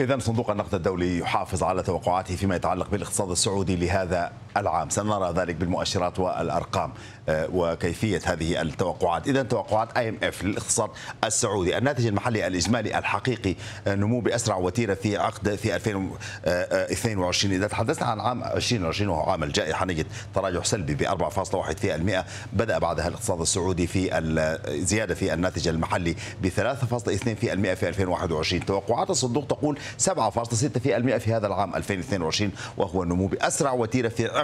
إذا صندوق النقد الدولي يحافظ على توقعاته فيما يتعلق بالاقتصاد السعودي لهذا العام سنرى ذلك بالمؤشرات والأرقام آه، وكيفية هذه التوقعات إذا توقعات اي ام اف للاقتصاد السعودي الناتج المحلي الإجمالي الحقيقي آه، نمو بأسرع وتيرة في عقد في 2022 آه، إذا تحدثنا عن عام 2020 وهو عام الجائحة نجد تراجع سلبي ب 4.1% بدأ بعدها الاقتصاد السعودي في الزيادة في الناتج المحلي ب 3.2% في 2021 توقعات الصندوق تقول 7.6% في هذا العام 2022 وهو النمو بأسرع وتيرة في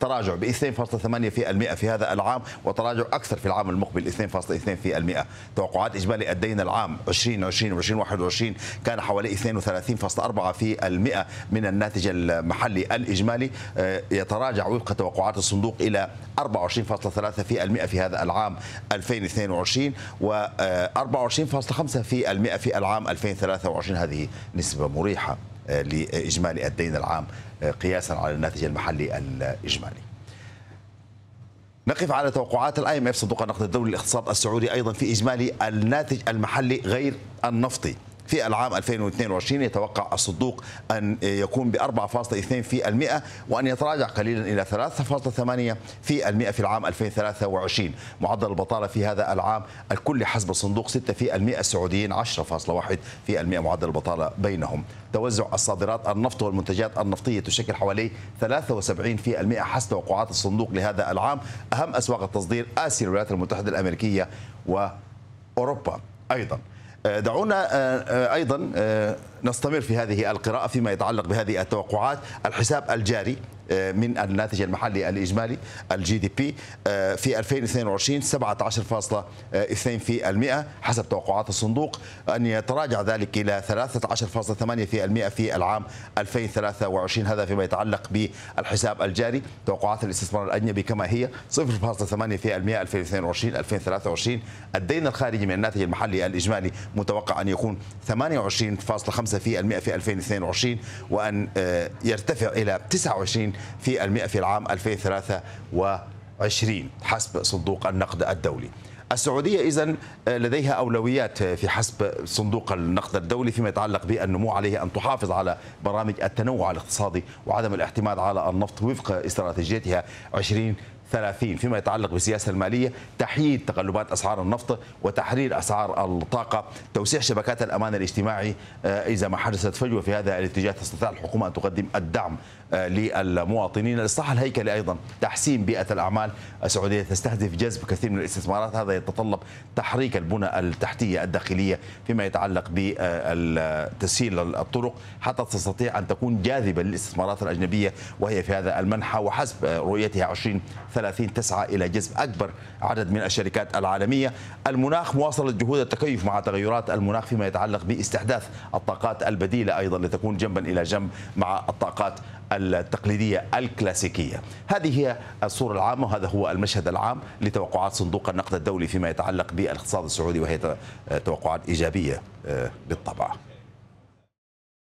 تراجع ب 2.8% في هذا العام وتراجع أكثر في العام المقبل 2.2% توقعات إجمالي الدين العام 2020 و 2021 كان حوالي 32.4% من الناتج المحلي الإجمالي آه، يتراجع وفق توقعات الصندوق إلى 24.3% في هذا العام 2022 و 24.5% آه، في العام 2023 هذه نسبة مريحة لإجمالي الدين العام آه، قياسا على الناتج المحلي الإجمالي نقف على توقعات الاي ام اف صندوق النقد الدولي للاقتصاد السعودي ايضا في اجمالي الناتج المحلي غير النفطي في العام 2022 يتوقع الصندوق أن يكون ب 4.2% وأن يتراجع قليلا إلى 3.8% في, في العام 2023 معدل البطالة في هذا العام الكل حسب الصندوق 6% السعوديين 10.1% معدل البطالة بينهم توزع الصادرات النفط والمنتجات النفطية تشكل حوالي 73% حسب توقعات الصندوق لهذا العام أهم أسواق التصدير آسيا الولايات المتحدة الأمريكية وأوروبا أيضاً آه، دعونا آه، آه، ايضا نستمر في هذه القراءة فيما يتعلق بهذه التوقعات الحساب الجاري آه، من الناتج المحلي الإجمالي الجي دي بي في 2022 17.2% حسب توقعات الصندوق أن يتراجع ذلك إلى 13.8% في العام 2023 هذا فيما يتعلق بالحساب الجاري توقعات الاستثمار الأجنبي كما هي 0.8% 2022 2023 الدين الخارجي من الناتج المحلي الإجمالي متوقع أن يكون 28.5 في المئة في 2022 وأن آه، يرتفع إلى 29 في المئة في العام 2023 حسب صندوق النقد الدولي السعودية إذا آه، لديها أولويات آه، في حسب صندوق النقد الدولي فيما يتعلق بالنمو عليه أن تحافظ على برامج التنوع الاقتصادي وعدم الاعتماد على النفط وفق استراتيجيتها 20 30 فيما يتعلق بالسياسة المالية تحييد تقلبات أسعار النفط وتحرير أسعار الطاقة توسيع شبكات الأمان الاجتماعي آه، إذا ما حدثت فجوة في هذا الاتجاه تستطيع الحكومة أن تقدم الدعم آه، للمواطنين الإصلاح الهيكلي أيضا تحسين بيئة الأعمال السعودية تستهدف جذب كثير من الاستثمارات هذا يتطلب تحريك البنى التحتية الداخلية فيما يتعلق بتسهيل الطرق حتى تستطيع أن تكون جاذبة للاستثمارات الأجنبية وهي في هذا المنحى وحسب آه، رؤيتها 20 30 تسعى إلى جذب أكبر عدد من الشركات العالمية المناخ مواصلة جهود التكيف مع تغيرات المناخ فيما يتعلق باستحداث الطاقات البديلة أيضا لتكون جنبا إلى جنب مع الطاقات التقليدية الكلاسيكية هذه هي الصورة العامة وهذا هو المشهد العام لتوقعات صندوق النقد الدولي فيما يتعلق بالاقتصاد السعودي وهي توقعات إيجابية آه، بالطبع